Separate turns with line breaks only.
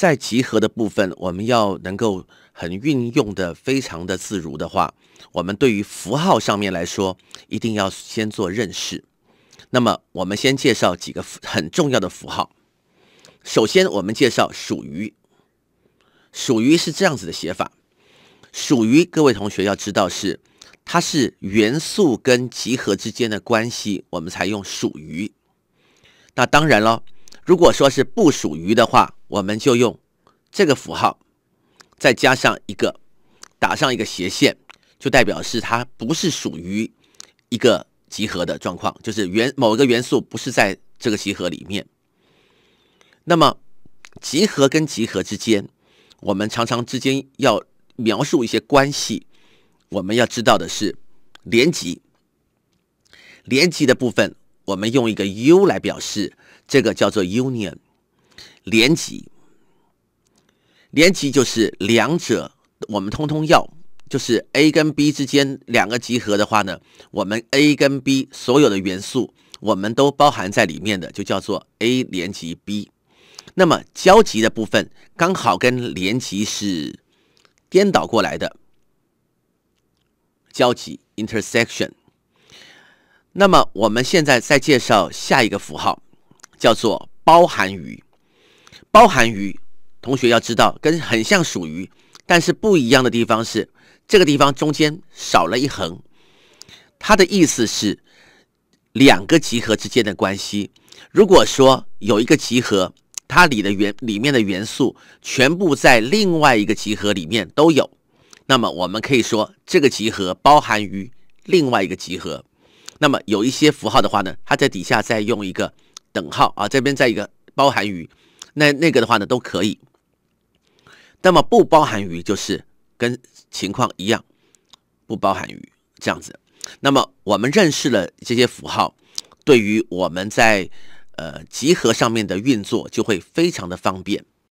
在集合的部分，我们要能够很运用的非常的自如的话，我们对于符号上面来说，一定要先做认识。那么，我们先介绍几个很重要的符号。首先，我们介绍“属于”。“属于”是这样子的写法，“属于”各位同学要知道是，它是元素跟集合之间的关系，我们才用“属于”。那当然了，如果说是不属于的话。我们就用这个符号，再加上一个打上一个斜线，就代表是它不是属于一个集合的状况，就是元某一个元素不是在这个集合里面。那么集合跟集合之间，我们常常之间要描述一些关系，我们要知道的是连集。连集的部分，我们用一个 U 来表示，这个叫做 Union。连级连级就是两者，我们通通要，就是 A 跟 B 之间两个集合的话呢，我们 A 跟 B 所有的元素，我们都包含在里面的，就叫做 A 连集 B。那么交集的部分，刚好跟连集是颠倒过来的，交集 （intersection）。那么我们现在再介绍下一个符号，叫做包含于。包含于，同学要知道跟很像属于，但是不一样的地方是，这个地方中间少了一横。它的意思是两个集合之间的关系。如果说有一个集合，它里的元里面的元素全部在另外一个集合里面都有，那么我们可以说这个集合包含于另外一个集合。那么有一些符号的话呢，它在底下再用一个等号啊，这边再一个包含于。那那个的话呢，都可以。那么不包含于就是跟情况一样，不包含于这样子。那么我们认识了这些符号，对于我们在呃集合上面的运作就会非常的方便。